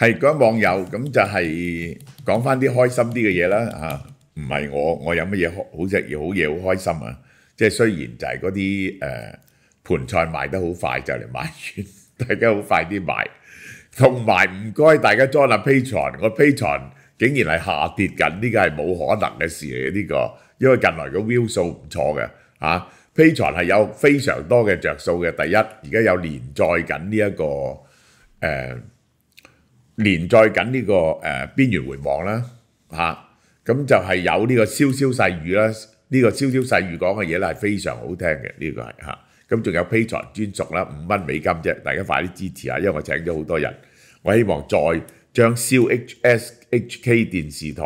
係位網友咁就係講翻啲開心啲嘅嘢啦嚇，唔係我我有乜嘢好嘢好嘢好開心啊！即係雖然就係嗰啲誒盤菜賣得好快就嚟賣完，大家好快啲買。同埋唔該大家 join 阿 P 船，個 P n 竟然係下跌緊，呢個係冇可能嘅事嚟嘅呢個，因為近來個 view 數唔錯嘅嚇，P n 係有非常多嘅着數嘅。第一而家有連載緊呢一個誒。連載緊呢個誒邊緣回望啦嚇，咁就係有呢個蕭蕭細語啦，呢個蕭蕭細語講嘅嘢咧係非常好聽嘅，呢個係嚇。咁仲有 p a t e 專屬啦，五蚊美金啫，大家快啲支持下，因為我請咗好多人，我希望再將 SHSHK 電視台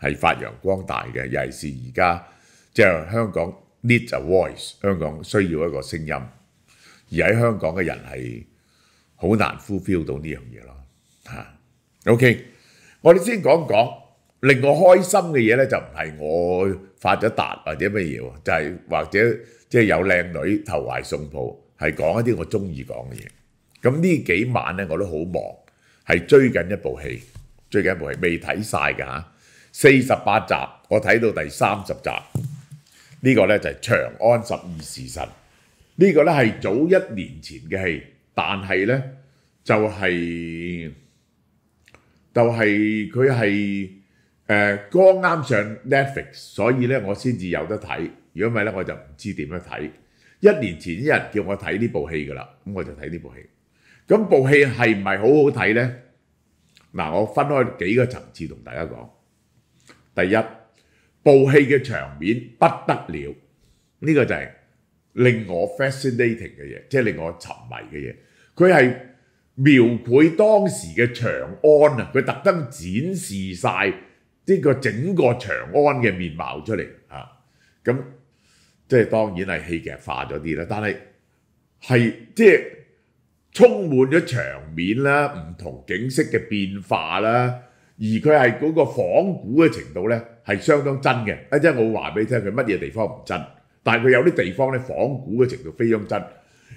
係發揚光大嘅，尤其是而家即係香港 need a voice，香港需要一個聲音，而喺香港嘅人係好難 fulfill 到呢樣嘢咯嚇。OK，我哋先講講令我開心嘅嘢咧，就唔係我發咗達或者乜嘢喎，就係、是、或者即係有靚女投懷送抱，係講一啲我中意講嘅嘢。咁呢幾晚咧，我都好忙，係追緊一部戲，追緊一部戲未睇晒㗎嚇，四十八集，我睇到第三十集。呢、這個咧就係《長安十二時辰》，呢、這個咧係早一年前嘅戲，但係咧就係、是、就係佢係誒剛啱上 Netflix，所以咧我先至有得睇。如果唔係咧，我就唔知點樣睇。一年前一日叫我睇呢部戲噶啦，咁我就睇呢部戲。咁部戲係唔係好好睇咧？嗱，我分開幾個層次同大家講。第一，部戲嘅場面不得了，呢個就係令我 fascinating 嘅嘢，即係令我沉迷嘅嘢。佢係。描繪當時嘅長安啊，佢特登展示晒呢個整個長安嘅面貌出嚟啊！咁即係當然係戲劇化咗啲啦，但係係即係充滿咗場面啦、唔同景色嘅變化啦，而佢係嗰個仿古嘅程度咧係相當真嘅。一即係我話俾你聽，佢乜嘢地方唔真，但係佢有啲地方咧仿古嘅程度非常真。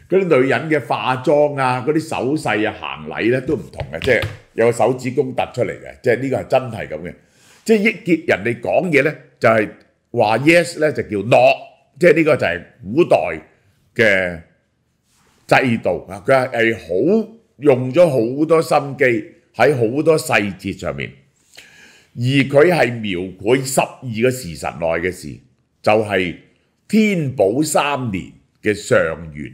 嗰啲女人嘅化妝啊，嗰啲手勢啊，行禮咧都唔同嘅，即係有個手指公突出嚟嘅，即係呢個係真係咁嘅。即係益傑人哋講嘢咧，就係話 yes 咧就叫諾，即係呢個就係古代嘅制度啊。佢係好用咗好多心機喺好多細節上面，而佢係描繪十二個事實內嘅事，就係天寶三年嘅上元。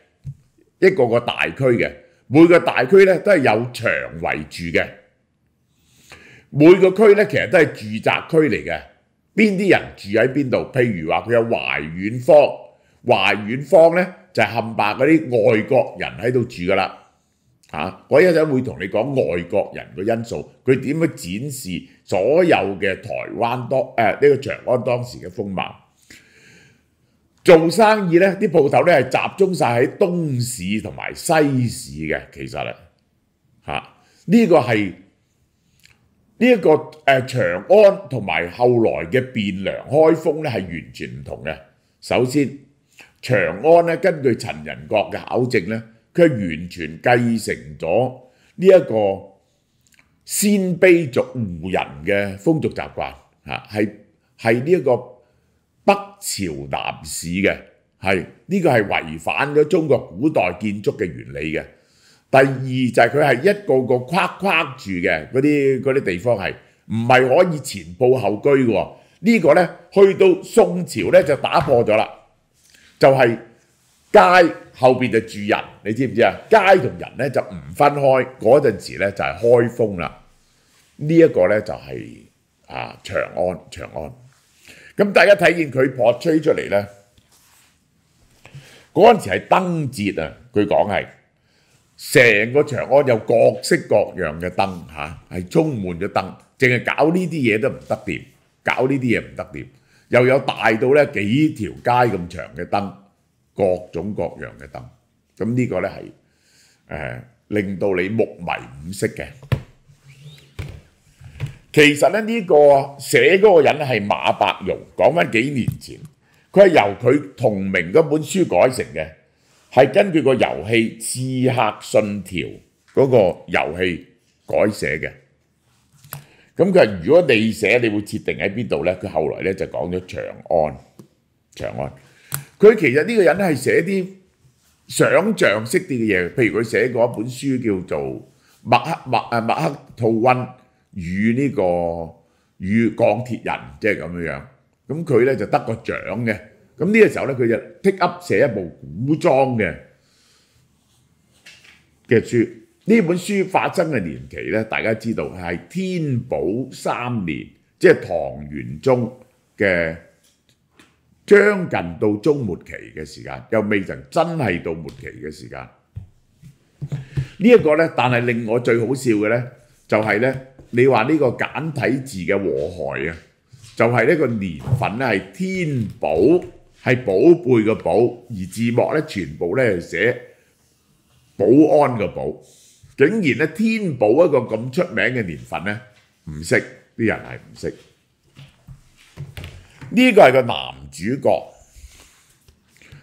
一个个大区嘅，每个大区咧都系有墙围住嘅。每个区咧其实都系住宅区嚟嘅，边啲人住喺边度？譬如话佢有怀远坊，怀远坊咧就冚白嗰啲外国人喺度住噶啦。啊，我一阵会同你讲外国人嘅因素，佢点样展示所有嘅台湾当诶呢个长安当时嘅风貌。做生意呢啲鋪頭呢係集中晒喺東市同埋西市嘅，其實呢呢個係呢一個誒長安同埋後來嘅汴梁、開封呢係完全唔同嘅。首先，長安呢根據陳仁國嘅考證呢佢完全繼承咗呢一個鮮卑族胡人嘅風俗習慣，係呢一個。北朝南市嘅系呢个系违反咗中国古代建筑嘅原理嘅。第二就系佢系一个个框框住嘅嗰啲啲地方系唔系可以前部后居嘅。呢个呢，去到宋朝呢，就打破咗啦，就系街后边就住人，你知唔知啊？街同人呢，就唔分开。嗰阵时呢，就系开封啦。呢一个呢，就系啊长安，长安。咁大家睇見佢破吹出嚟咧，嗰陣時係燈節啊！佢講係成個長安有各式各樣嘅燈嚇，係充滿咗燈。淨係搞呢啲嘢都唔得掂，搞呢啲嘢唔得掂。又有大到咧幾條街咁長嘅燈，各種各樣嘅燈。咁呢個咧係誒令到你目迷五色嘅。其實咧，呢個寫嗰個人係馬伯庸。講翻幾年前，佢係由佢同名嗰本書改成嘅，係根據個遊戲《刺客信條》嗰個遊戲改寫嘅。咁佢話：如果你寫，你會設定喺邊度咧？佢後來咧就講咗長安。長安。佢其實呢個人係寫啲想像式啲嘅嘢，譬如佢寫過一本書叫做《墨克墨啊墨克兔温》。與呢個與鋼鐵人即係咁樣，咁佢咧就得個獎嘅。咁呢個時候咧，佢就 i c k up 寫一部古裝嘅嘅書。呢本書發生嘅年期咧，大家知道係天寶三年，即係唐玄宗嘅將近到中末期嘅時間，又未曾真係到末期嘅時間。呢一個咧，但係令我最好笑嘅咧，就係咧。你話呢個簡體字嘅禍害啊，就係呢個年份咧係天寶係寶貝嘅寶，而字幕咧全部咧寫保安嘅保，竟然咧天寶一個咁出名嘅年份咧唔識，啲人係唔識呢個係個男主角，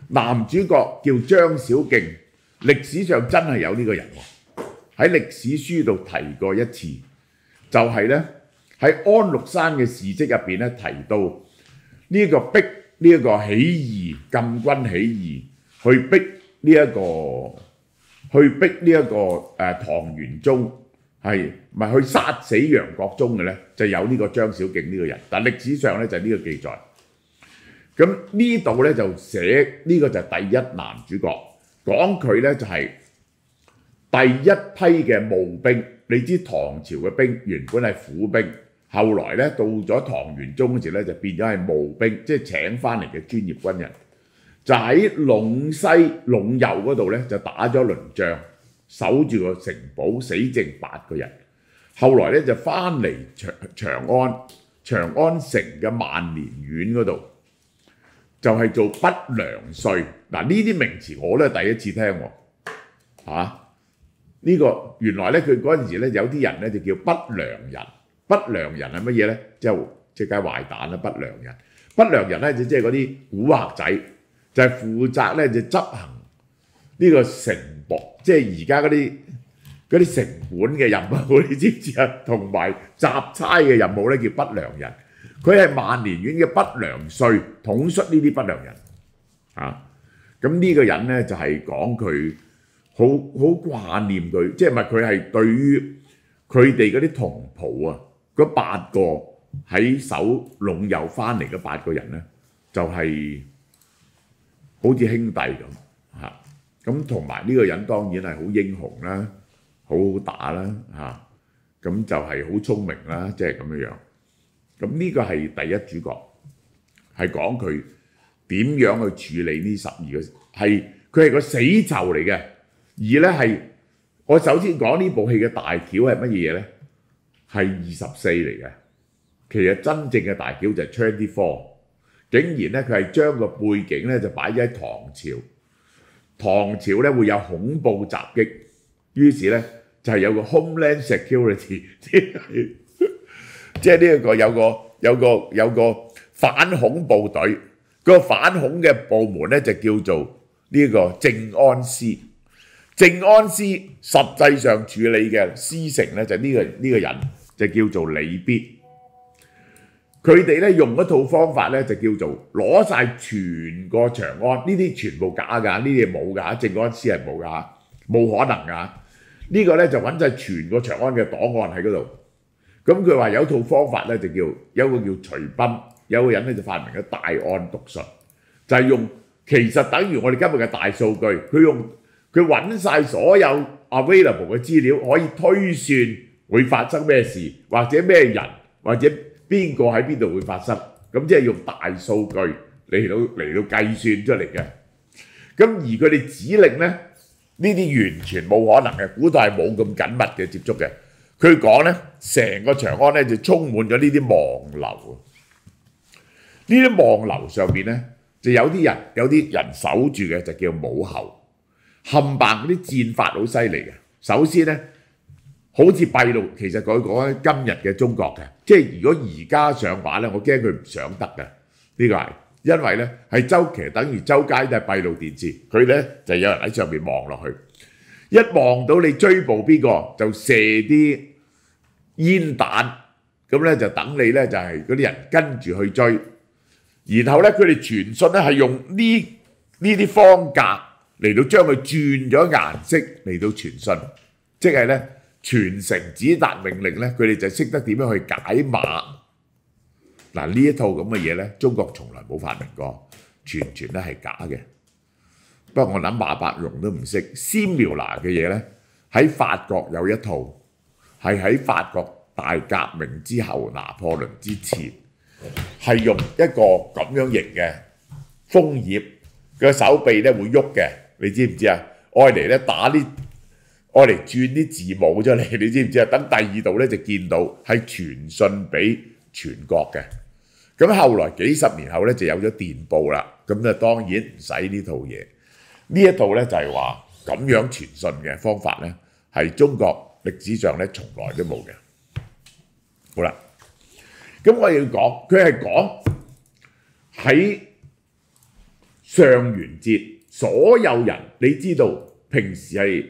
男主角叫張小敬，歷史上真係有呢個人喎，喺歷史書度提過一次。就係咧喺安禄山嘅事蹟入邊咧提到呢個逼呢一個起義禁軍起義去逼呢一個去逼呢一個誒唐玄宗係咪去殺死楊國忠嘅咧？就有呢個張小敬呢個人，但歷史上咧就呢個記載。咁呢度咧就寫呢個就係第一男主角，講佢咧就係第一批嘅募兵。你知唐朝嘅兵原本係府兵，後來咧到咗唐玄宗嗰時咧就變咗係募兵，即係請翻嚟嘅專業軍人。就喺陇西陇右嗰度咧就打咗輪仗，守住個城堡死剩八個人。後來咧就翻嚟長長安，長安城嘅萬年縣嗰度就係做不良帥。嗱呢啲名詞我咧第一次聽喎，嚇！呢個原來咧，佢嗰陣時咧有啲人咧就叫不良人。不良人係乜嘢咧？就即係壞蛋啦！不良人，不良人咧就即係嗰啲古惑仔，就係負責咧就執行呢個城博，即係而家嗰啲嗰啲成本嘅任務，你知唔知啊？同埋雜差嘅任務咧叫不良人。佢係萬年院嘅不良帥統率呢啲不良人啊。咁呢個人咧就係講佢。好好掛念佢，即係咪佢係對於佢哋嗰啲同袍啊？嗰八個喺手龍遊翻嚟嘅八個人咧，就係好似兄弟咁嚇。咁同埋呢個人當然係好英雄啦，好好打啦嚇，咁就係好聰明啦，即係咁樣樣。咁呢個係第一主角，係講佢點樣去處理呢十二個，係佢係個死囚嚟嘅。而咧係我首先講呢部戲嘅大橋係乜嘢嘢咧？係二十四嚟嘅。其實真正嘅大橋就係 Twenty Four。竟然咧佢係將個背景咧就擺喺唐朝。唐朝咧會有恐怖襲擊，於是咧就係有個 Homeland Security，即係呢一個有個有個有個反恐部隊。個反恐嘅部門咧就叫做呢個正安司。靖安司實際上處理嘅司情咧，就呢個呢個人就叫做李必。佢哋咧用一套方法咧，就叫做攞曬全個長安呢啲全部假㗎，呢啲冇㗎，靖安司係冇㗎，冇可能㗎。呢個咧就揾曬全個長安嘅檔案喺嗰度。咁佢話有套方法咧，就叫有個叫徐斌，有個人咧就發明咗大案讀術，就係用其實等於我哋今日嘅大數據，佢用。佢揾晒所有阿 a i l l e 嘅資料，可以推算會發生咩事，或者咩人，或者邊個喺邊度會發生，咁即係用大數據嚟到嚟到計算出嚟嘅。咁而佢哋指令咧，呢啲完全冇可能嘅，古代冇咁緊密嘅接觸嘅。佢講咧，成個長安咧就充滿咗呢啲望樓，呢啲望樓上面咧就有啲人，有啲人守住嘅就叫武侯。冚白嗰啲戰法好犀利嘅，首先咧好似閉路，其實佢講喺今日嘅中國嘅，即係如果而家上畫咧，我驚佢唔上得嘅呢個係，因為咧係周期等於周街都係閉路電視，佢咧就有人喺上面望落去，一望到你追捕邊個就射啲煙彈，咁咧就等你咧就係嗰啲人跟住去追，然後咧佢哋傳訊咧係用呢呢啲方格。嚟到將佢轉咗顏色嚟到傳信，即係咧全城指達命令咧，佢哋就識得點樣去解碼。嗱呢一套咁嘅嘢咧，中國從來冇發明過，全全咧係假嘅。不過我諗馬伯庸都唔識，斯苗拿嘅嘢咧喺法國有一套，係喺法國大革命之後，拿破崙之前係用一個咁樣型嘅楓葉，嘅手臂咧會喐嘅。你知唔知啊？愛嚟咧打啲愛嚟轉啲字母咗你，你知唔知啊？等第二度咧就見到係傳信俾全國嘅。咁後來幾十年後咧就有咗電報啦。咁啊當然唔使呢套嘢。呢一套咧就係話咁樣傳信嘅方法咧係中國歷史上咧從來都冇嘅。好啦，咁我要講佢係講喺上元節。所有人，你知道平時係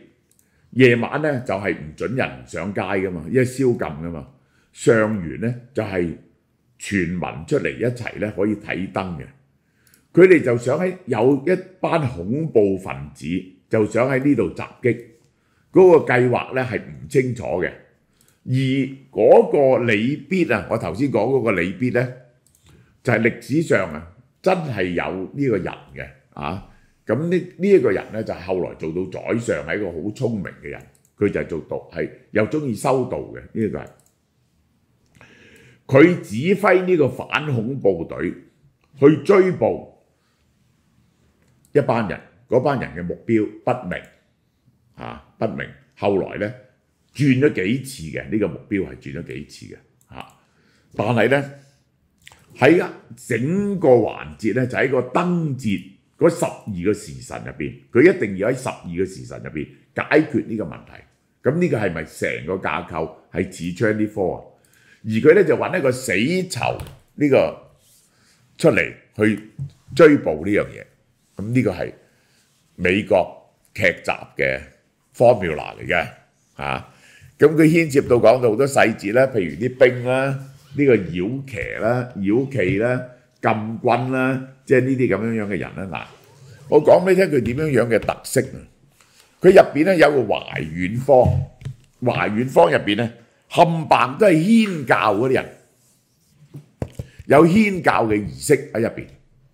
夜晚咧就係唔准人上街噶嘛，因為宵禁噶嘛。上元咧就係全民出嚟一齊咧可以睇燈嘅。佢哋就想喺有一班恐怖分子就想喺呢度襲擊，嗰個計劃咧係唔清楚嘅。而嗰個李必啊，我頭先講嗰個李必咧，就係歷史上啊真係有呢個人嘅啊。咁呢呢一個人咧就後來做到宰相，係一個好聰明嘅人。佢就做道，係又中意修道嘅呢一個人。佢指揮呢個反恐部隊去追捕一班人，嗰班人嘅目標不明嚇，不明。後來咧轉咗幾次嘅呢個目標係轉咗幾次嘅嚇，但係咧喺整個環節咧就喺個燈節。嗰十二個時辰入面，佢一定要喺十二個時辰入面解決呢個問題。咁呢個係咪成個架構係指槍啲科啊？而佢咧就揾一個死囚呢個出嚟去追捕呢樣嘢。咁呢個係美國劇集嘅 formula 嚟嘅嚇。咁佢牽涉到講到好多細節啦，譬如啲兵啦，呢個妖騎啦，妖騎啦。禁軍啦，即係呢啲咁樣樣嘅人啦嗱，我講俾你聽佢點樣樣嘅特色啊！佢入邊咧有個懷遠坊，懷遠坊入邊咧冚棒都係謠教嗰啲人，有謠教嘅儀式喺入邊，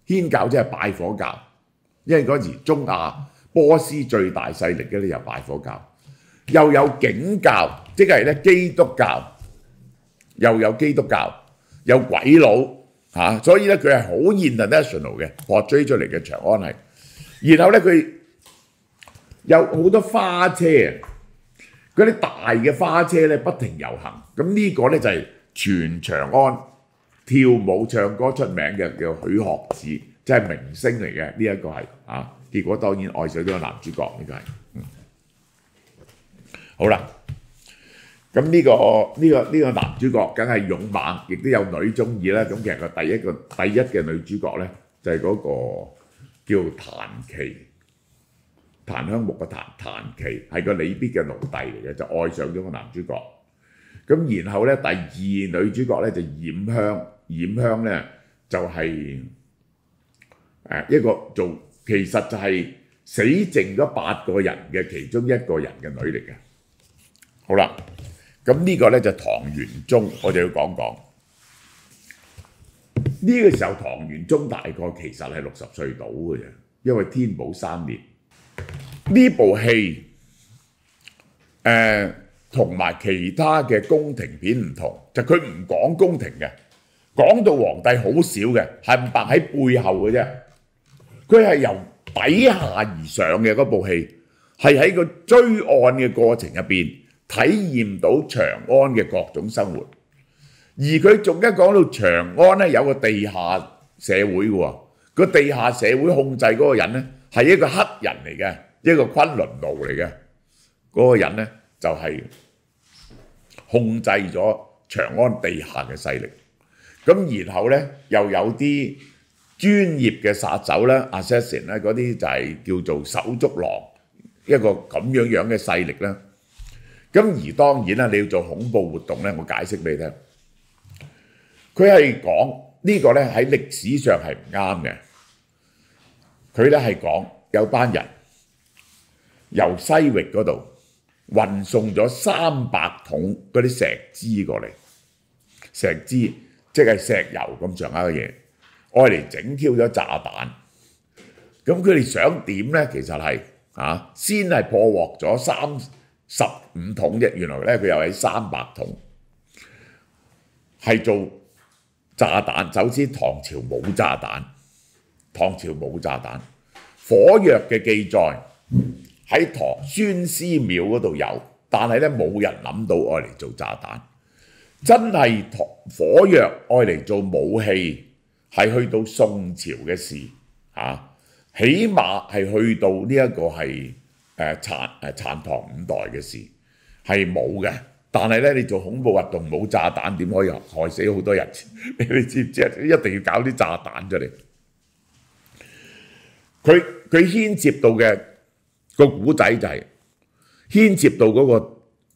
謠教即係拜火教，因為嗰時中亞波斯最大勢力嘅咧又拜火教，又有景教，即係咧基督教，又有基督教，有鬼佬。嚇！所以咧，佢係好 international 嘅，學追出嚟嘅長安系。然後咧，佢有好多花車啊！嗰啲大嘅花車咧不停遊行。咁呢個咧就係全長安跳舞唱歌出名嘅，叫許學智，即係明星嚟嘅。呢一個係啊，結果當然愛上咗男主角，呢個係嗯。好啦。咁呢個呢個呢個男主角，梗係勇猛，亦都有女中意啦。咁其實個第一個第一嘅女主角咧，就係嗰個叫彈棋檀香木嘅彈檀棋，係個李必嘅奴隸嚟嘅，就愛上咗個男主角。咁然後咧，第二女主角咧就染香，染香咧就係誒一個做其實就係死剩咗八個人嘅其中一個人嘅女嚟嘅。好啦。咁呢個咧就唐玄宗，我就要講講呢個時候唐玄宗大概其實係六十歲到嘅啫，因為天寶三年呢部戲，誒同埋其他嘅宮廷片唔同，就佢唔講宮廷嘅，講到皇帝好少嘅，係白喺背後嘅啫。佢係由底下而上嘅嗰部戲，係喺個追案嘅過程入邊。體驗到長安嘅各種生活，而佢仲一講到長安咧，有個地下社會嘅喎，個地下社會控制嗰個人咧係一個黑人嚟嘅，一個昆崙奴嚟嘅，嗰個人咧就係控制咗長安地下嘅勢力。咁然後咧又有啲專業嘅殺手咧，assassin 咧，嗰啲就係叫做手足狼，一個咁樣樣嘅勢力啦。咁而當然啦，你要做恐怖活動咧，我解釋俾你聽。佢係講呢個咧喺歷史上係唔啱嘅。佢咧係講有班人由西域嗰度運送咗三百桶嗰啲石枝過嚟，石枝即係石油咁上下嘅嘢，愛嚟整挑咗炸彈。咁佢哋想點咧？其實係啊，先係破獲咗三。十五桶啫，原來咧佢又喺三百桶，係做炸彈。首先唐朝冇炸彈，唐朝冇炸彈，火藥嘅記載喺唐孫思邈嗰度有，但係咧冇人諗到愛嚟做炸彈。真係唐火藥愛嚟做武器，係去到宋朝嘅事嚇，起碼係去到呢一個係。誒殘誒殘唐五代嘅事係冇嘅，但係咧你做恐怖活動冇炸彈點可以害死好多人？你知知啊？一定要搞啲炸彈出嚟。佢佢牽涉到嘅個古仔就係牽涉到嗰個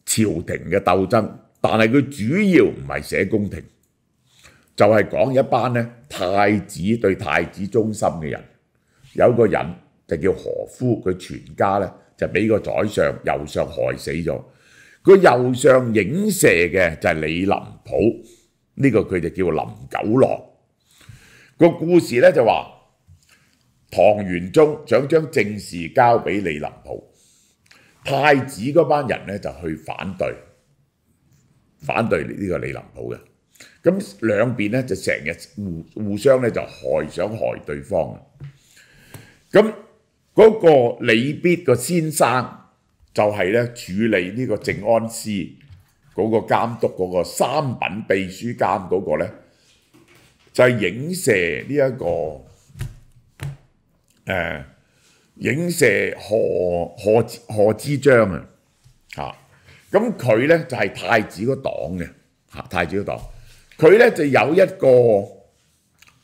朝廷嘅鬥爭，但係佢主要唔係寫宮廷，就係講一班咧太子對太子忠心嘅人，有個人就叫何夫，佢全家咧。就俾個宰相右相害死咗。個右相影射嘅就係李林甫，呢個佢就叫林九郎。個故事咧就話，唐玄宗想將政事交俾李林甫，太子嗰班人咧就去反對，反對呢個李林甫嘅。咁兩邊咧就成日互互相咧就害想害對方咁嗰個李必個先生就係咧處理呢個政安司嗰個監督嗰個三品秘書監嗰個咧，就係影射呢一個誒影射何何何之章啊嚇！咁佢咧就係太子個黨嘅嚇，太子個黨佢咧就有一個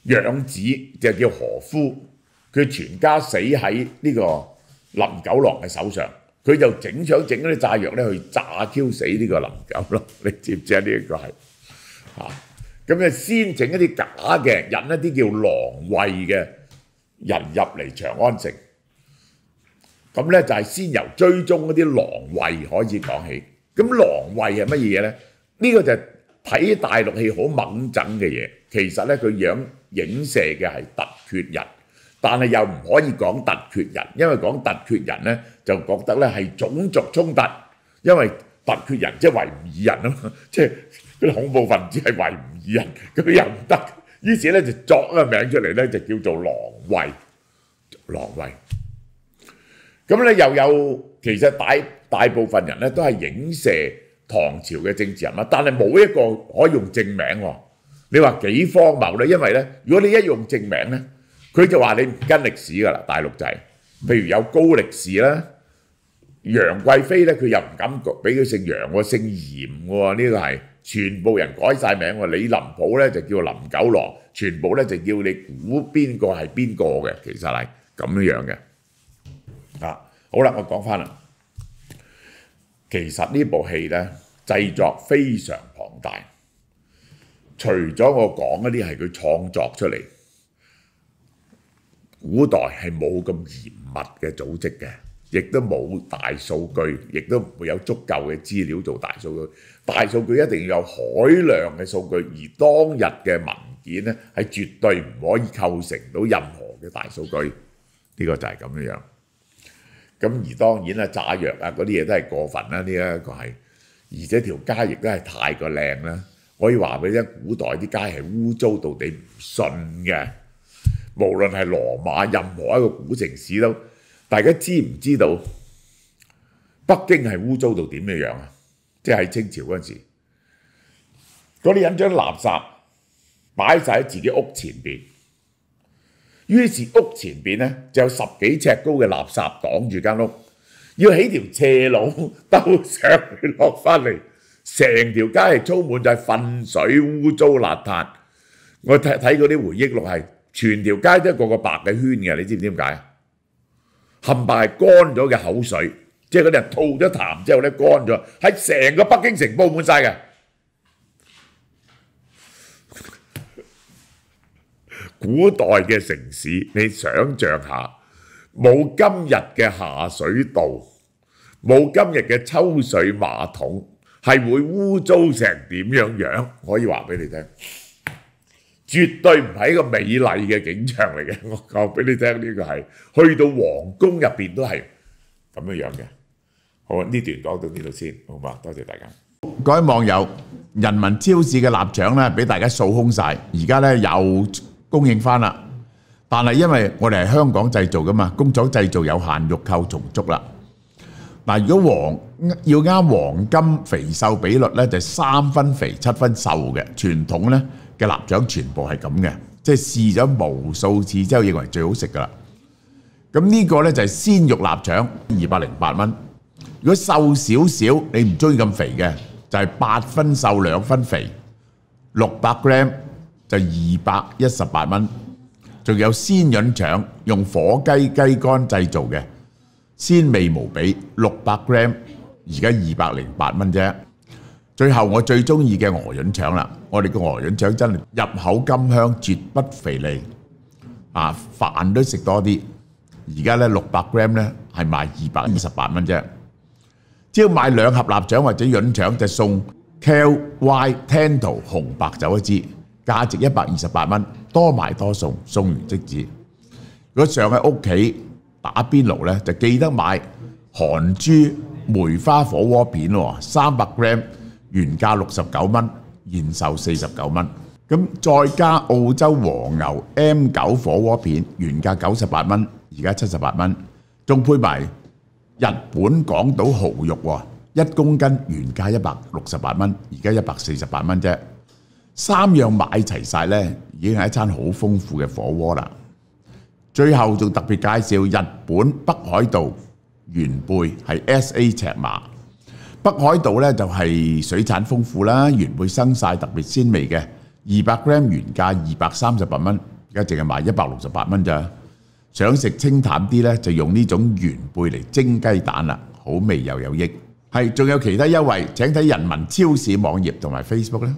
養子就叫何夫。佢全家死喺呢個林九郎嘅手上，佢就整想整嗰啲炸藥咧去炸挑死呢個林九郎，你知唔知啊？呢一個係嚇，咁你先整一啲假嘅，引一啲叫狼衞嘅人入嚟長安城。咁咧就係先由追蹤嗰啲狼衞開始講起。咁狼衞係乜嘢咧？呢個就係睇大陸戲好猛整嘅嘢。其實咧佢樣影射嘅係特厥人。但係又唔可以講突厥人，因為講突厥人咧，就覺得咧係種族衝突，因為突厥人即係維吾爾人嘛，即係嗰啲恐怖分子係維吾爾人，佢又唔得，於是咧就作一個名出嚟咧，就叫做狼衛，狼衛。咁咧又有其實大大部分人咧都係影射唐朝嘅政治人物，但係冇一個可以用正名。你話幾荒謬咧？因為咧，如果你一用正名咧，佢就話你唔跟歷史噶啦，大陸仔。譬如有高力士啦，楊貴妃咧，佢又唔敢俾佢姓楊喎，姓嚴喎，呢個係全部人改晒名喎。李林甫咧就叫林九郎，全部咧就叫你估邊個係邊個嘅，其實係咁樣樣嘅。啊，好啦，我講翻啦，其實呢部戲咧製作非常龐大，除咗我講嗰啲係佢創作出嚟。古代係冇咁嚴密嘅組織嘅，亦都冇大數據，亦都唔會有足夠嘅資料做大數據。大數據一定要有海量嘅數據，而當日嘅文件咧係絕對唔可以構成到任何嘅大數據。呢個就係咁樣樣。咁而當然啦，炸藥啊嗰啲嘢都係過分啦，呢一個係。而且條街亦都係太過靚啦。可以話俾你聽，古代啲街係污糟到你唔信嘅。無論係羅馬任何一個古城市都，大家知唔知道北京係污糟到點嘅樣啊？即係喺清朝嗰陣時，嗰啲人將垃圾擺晒喺自己屋前邊，於是屋前邊咧就有十幾尺高嘅垃圾擋住間屋，要起條斜路兜上去落翻嚟，成條街係充滿就係糞水、污糟邋遢。我睇睇嗰啲回憶錄係全條街都個個白嘅圈嘅，你知唔知點解？冚唪唥係乾咗嘅口水，即係嗰啲人吐咗痰之後咧乾咗，喺成個北京城佈滿晒嘅。古代嘅城市，你想象下，冇今日嘅下水道，冇今日嘅抽水馬桶，係會污糟成點樣樣？可以話俾你聽。绝对唔系一个美丽嘅景象嚟嘅，我讲俾你听，呢个系去到皇宫入边都系咁样样嘅。好，呢段讲到呢度先，好唔好多谢大家，各位网友，人民超市嘅蜡像咧，俾大家扫空晒，而家咧又供应翻啦。但系因为我哋系香港制造噶嘛，工厂制造有限，欲购重足啦。嗱，如果黄要啱黄金肥瘦比率咧，就三分肥七分瘦嘅传统咧。嘅臘腸全部係咁嘅，即係試咗無數次之後認為最好食噶啦。咁呢個呢，就係鮮肉臘腸，二百零八蚊。如果瘦少少，你唔中意咁肥嘅，就係八分瘦兩分肥，六百 gram 就二百一十八蚊。仲有鮮潤腸，用火雞雞肝製造嘅，鮮味無比，六百 gram 而家二百零八蚊啫。最後我最中意嘅鵝潤腸啦！我哋個鵝潤腸真係入口甘香，絕不肥膩啊！飯都食多啲。而家咧六百 gram 咧係賣二百二十八蚊啫。只要買兩盒臘腸或者潤腸，就送 Kel Y Tando 紅白酒一支，價值一百二十八蚊。多買多送，送完即止。如果上喺屋企打邊爐咧，就記得買韓珠梅花火鍋片喎，三百 gram。原價六十九蚊，現售四十九蚊。咁再加澳洲和牛 M 九火鍋片，原價九十八蚊，而家七十八蚊。仲配埋日本港島豪肉，一公斤原價一百六十八蚊，而家一百四十八蚊啫。三樣買齊晒咧，已經係一餐好豐富嘅火鍋啦。最後仲特別介紹日本北海道原貝係 S A 尺碼。北海道咧就係水產豐富啦，原貝生晒特別鮮味嘅，二百 gram 原價二百三十八蚊，而家淨係賣一百六十八蚊咋。想食清淡啲咧，就用呢種原貝嚟蒸雞蛋啦，好味又有益。係，仲有其他優惠，請睇人民超市網頁同埋 Facebook 啦。